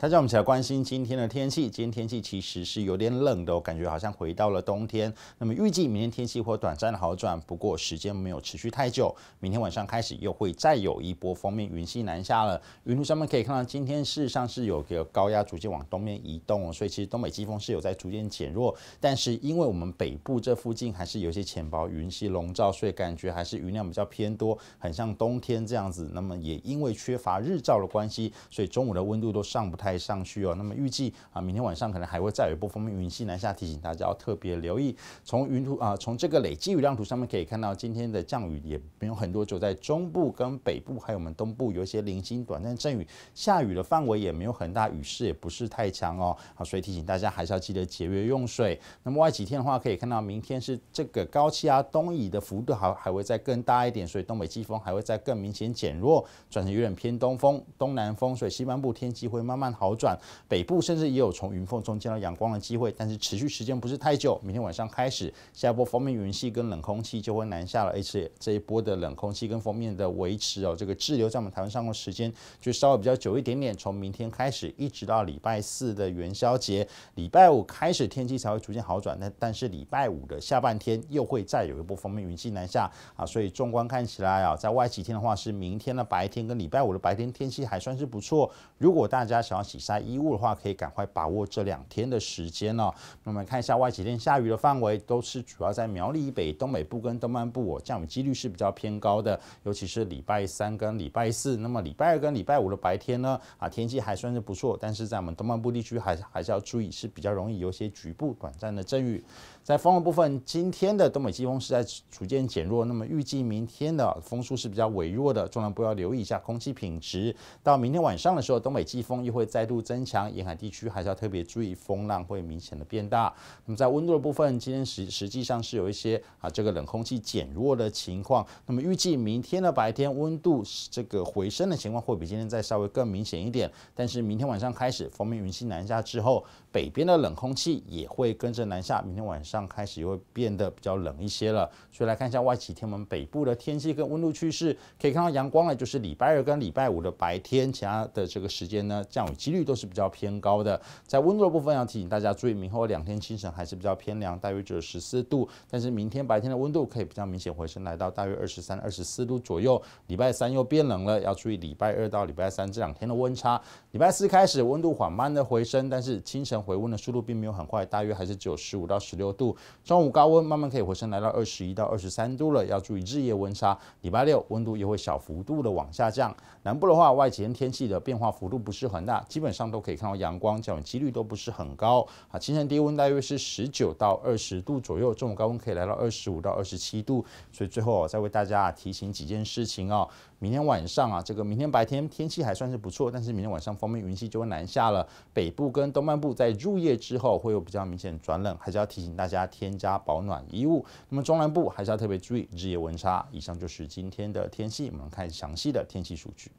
大家，我们一起来关心今天的天气。今天天气其实是有点冷的，感觉好像回到了冬天。那么预计明天天气或短暂的好转，不过时间没有持续太久。明天晚上开始又会再有一波锋面云系南下了。云图上面可以看到，今天事实上是有个高压逐渐往东面移动，所以其实东北季风是有在逐渐减弱。但是因为我们北部这附近还是有些浅薄云系笼罩，所以感觉还是云量比较偏多，很像冬天这样子。那么也因为缺乏日照的关系，所以中午的温度都上不太。带上去哦。那么预计啊，明天晚上可能还会再有一波风，面云系南下，提醒大家要特别留意。从云图啊，从这个累积雨量图上面可以看到，今天的降雨也没有很多，就在中部跟北部，还有我们东部有一些零星短暂阵雨。下雨的范围也没有很大，雨势也不是太强哦。好，所以提醒大家还是要记得节约用水。那么外几天的话，可以看到明天是这个高气压东移的幅度还还会再更大一点，所以东北季风还会再更明显减弱，转成有点偏东风、东南风，所以西半部天气会慢慢。好转，北部甚至也有从云缝中见到阳光的机会，但是持续时间不是太久。明天晚上开始，下一波封面云系跟冷空气就会南下了，而且这一波的冷空气跟封面的维持哦，这个滞留在我们台湾上空时间就稍微比较久一点点。从明天开始，一直到礼拜四的元宵节，礼拜五开始天气才会逐渐好转。那但是礼拜五的下半天又会再有一波封面云系南下啊，所以纵观看起来啊，在外几天的话是明天的白天跟礼拜五的白天天气还算是不错。如果大家想要。洗晒衣物的话，可以赶快把握这两天的时间哦。那么看一下，外几天下雨的范围都是主要在苗栗以北、东北部跟东半部，降雨几率是比较偏高的。尤其是礼拜三跟礼拜四。那么礼拜二跟礼拜五的白天呢，啊天气还算是不错，但是在我们东半部地区还是还是要注意，是比较容易有些局部短暂的阵雨。在风的部分，今天的东北季风是在逐渐减弱，那么预计明天的风速是比较微弱的。中南部要留意一下空气品质。到明天晚上的时候，东北季风又会在。再度增强，沿海地区还是要特别注意，风浪会明显的变大。那么在温度的部分，今天实实际上是有一些啊，这个冷空气减弱的情况。那么预计明天的白天温度这个回升的情况会比今天再稍微更明显一点。但是明天晚上开始，封面云系南下之后，北边的冷空气也会跟着南下，明天晚上开始会变得比较冷一些了。所以来看一下外企天文北部的天气跟温度趋势，可以看到阳光呢，就是礼拜二跟礼拜五的白天，其他的这个时间呢，降雨。几率都是比较偏高的，在温度的部分要提醒大家注意，明后两天清晨还是比较偏凉，大约只有十四度，但是明天白天的温度可以比较明显回升，来到大约二十三、二十四度左右。礼拜三又变冷了，要注意礼拜二到礼拜三这两天的温差。礼拜四开始温度缓慢的回升，但是清晨回温的速度并没有很快，大约还是只有十五到十六度。中午高温慢慢可以回升来到二十一到二十三度了，要注意日夜温差。礼拜六温度又会小幅度的往下降。南部的话，外晴天气的变化幅度不是很大。基本上都可以看到阳光，降雨几率都不是很高啊。清晨低温大约是十九到二十度左右，中午高温可以来到二十五到二十七度。所以最后我再为大家提醒几件事情哦。明天晚上啊，这个明天白天天气还算是不错，但是明天晚上方面云系就会南下了，北部跟东半部在入夜之后会有比较明显转冷，还是要提醒大家添加保暖衣物。那么中南部还是要特别注意日夜温差。以上就是今天的天气，我们看详细的天气数据。